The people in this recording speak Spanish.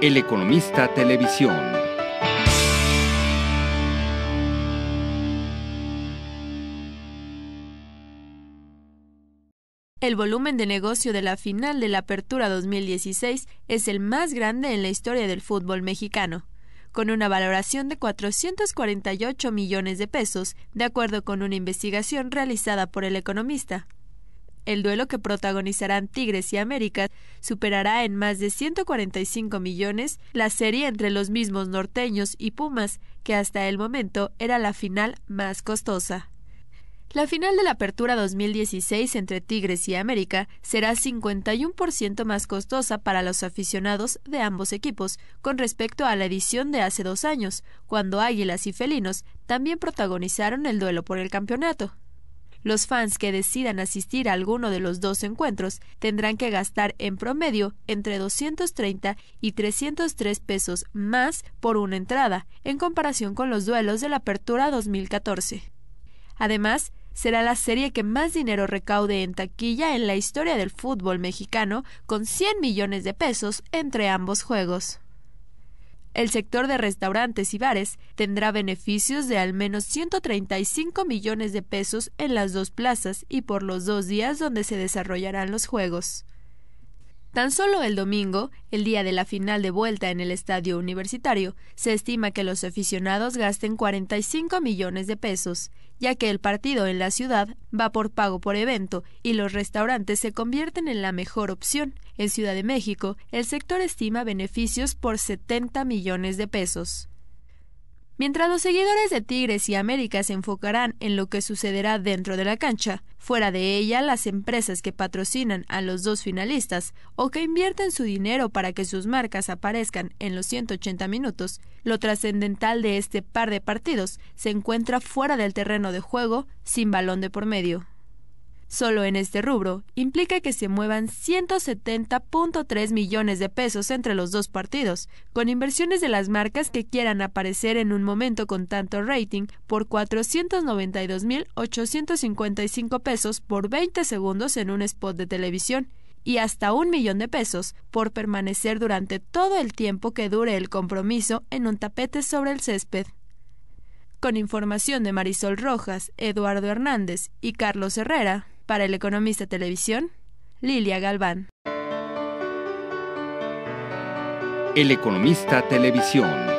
El Economista Televisión. El volumen de negocio de la final de la Apertura 2016 es el más grande en la historia del fútbol mexicano, con una valoración de 448 millones de pesos, de acuerdo con una investigación realizada por el economista el duelo que protagonizarán Tigres y América superará en más de 145 millones la serie entre los mismos norteños y Pumas, que hasta el momento era la final más costosa. La final de la Apertura 2016 entre Tigres y América será 51% más costosa para los aficionados de ambos equipos con respecto a la edición de hace dos años, cuando Águilas y Felinos también protagonizaron el duelo por el campeonato. Los fans que decidan asistir a alguno de los dos encuentros tendrán que gastar en promedio entre 230 y 303 pesos más por una entrada, en comparación con los duelos de la Apertura 2014. Además, será la serie que más dinero recaude en taquilla en la historia del fútbol mexicano, con 100 millones de pesos entre ambos juegos el sector de restaurantes y bares tendrá beneficios de al menos 135 millones de pesos en las dos plazas y por los dos días donde se desarrollarán los juegos. Tan solo el domingo, el día de la final de vuelta en el estadio universitario, se estima que los aficionados gasten 45 millones de pesos, ya que el partido en la ciudad va por pago por evento y los restaurantes se convierten en la mejor opción. En Ciudad de México, el sector estima beneficios por 70 millones de pesos. Mientras los seguidores de Tigres y América se enfocarán en lo que sucederá dentro de la cancha, fuera de ella las empresas que patrocinan a los dos finalistas o que invierten su dinero para que sus marcas aparezcan en los 180 minutos, lo trascendental de este par de partidos se encuentra fuera del terreno de juego sin balón de por medio solo en este rubro, implica que se muevan 170.3 millones de pesos entre los dos partidos, con inversiones de las marcas que quieran aparecer en un momento con tanto rating por 492.855 pesos por 20 segundos en un spot de televisión y hasta un millón de pesos por permanecer durante todo el tiempo que dure el compromiso en un tapete sobre el césped con información de Marisol Rojas, Eduardo Hernández y Carlos Herrera. Para el Economista Televisión, Lilia Galván. El Economista Televisión.